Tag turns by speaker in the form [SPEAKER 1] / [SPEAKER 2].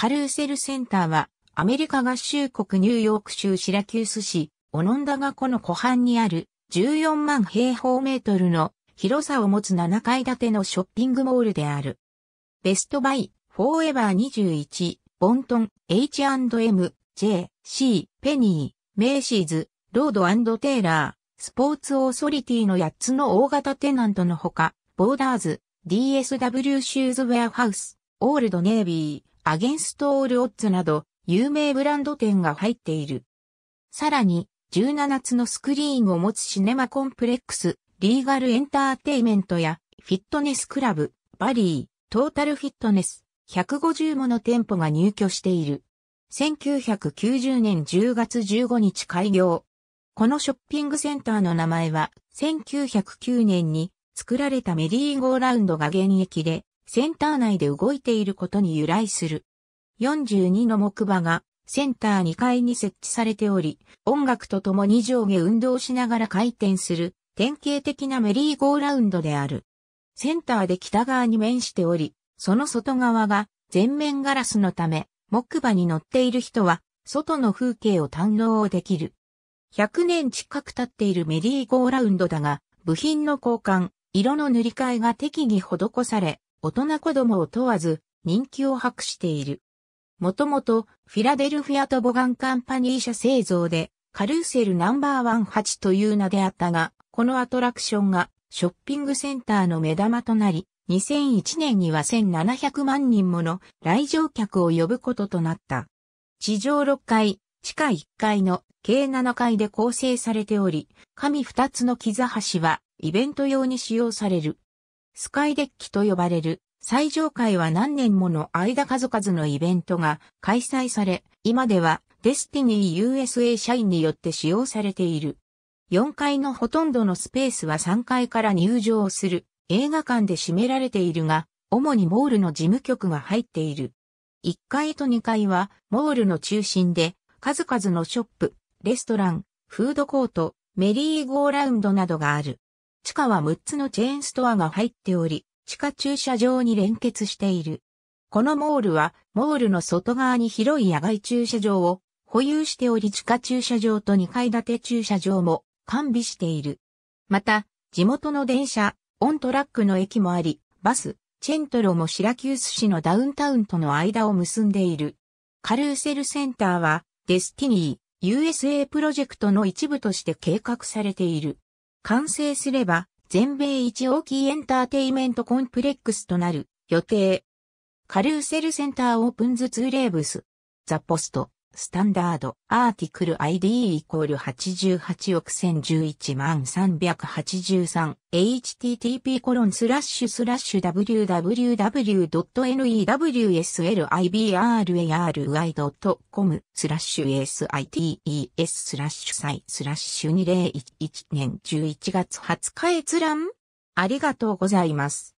[SPEAKER 1] カルーセルセンターは、アメリカ合衆国ニューヨーク州シラキュース市、オノンダガ湖の湖畔にある14万平方メートルの広さを持つ7階建てのショッピングモールである。ベストバイ、フォーエバー21、ボントン、H&M、J、C、ペニー、メイシーズ、ロードテイラー、スポーツオーソリティの8つの大型テナントのほか、ボーダーズ、DSW シューズウェアハウス、オールドネイビー、アゲンストオールオッズなど、有名ブランド店が入っている。さらに、17つのスクリーンを持つシネマコンプレックス、リーガルエンターテイメントや、フィットネスクラブ、バリー、トータルフィットネス、150もの店舗が入居している。1990年10月15日開業。このショッピングセンターの名前は、1909年に作られたメリーゴーラウンドが現役で、センター内で動いていることに由来する。42の木馬がセンター2階に設置されており、音楽とともに上下運動しながら回転する典型的なメリーゴーラウンドである。センターで北側に面しており、その外側が全面ガラスのため、木馬に乗っている人は外の風景を堪能できる。100年近く経っているメリーゴーラウンドだが、部品の交換、色の塗り替えが適宜施され、大人子供を問わず人気を博している。もともとフィラデルフィアトボガンカンパニー社製造でカルーセルナンバーワン8という名であったが、このアトラクションがショッピングセンターの目玉となり、2001年には1700万人もの来場客を呼ぶこととなった。地上6階、地下1階の計7階で構成されており、神2つの木座橋はイベント用に使用される。スカイデッキと呼ばれる最上階は何年もの間数々のイベントが開催され、今ではデスティニー USA 社員によって使用されている。4階のほとんどのスペースは3階から入場する映画館で占められているが、主にモールの事務局が入っている。1階と2階はモールの中心で数々のショップ、レストラン、フードコート、メリーゴーラウンドなどがある。地下は6つのチェーンストアが入っており、地下駐車場に連結している。このモールは、モールの外側に広い野外駐車場を保有しており地下駐車場と2階建て駐車場も完備している。また、地元の電車、オントラックの駅もあり、バス、チェントロもシラキュース市のダウンタウンとの間を結んでいる。カルーセルセンターは、デスティニー、USA プロジェクトの一部として計画されている。完成すれば、全米一大きいエンターテイメントコンプレックスとなる予定。カルーセルセンターオープンズツーレーブス。ザ・ポスト。スタンダード、アーティクル ID イコール88億1011万 383http コロンスラッシュスラッシュ www.newslibrar.com スラッシュ sites スラッシュサイスラッシュ2011年11月20日閲覧ありがとうございます。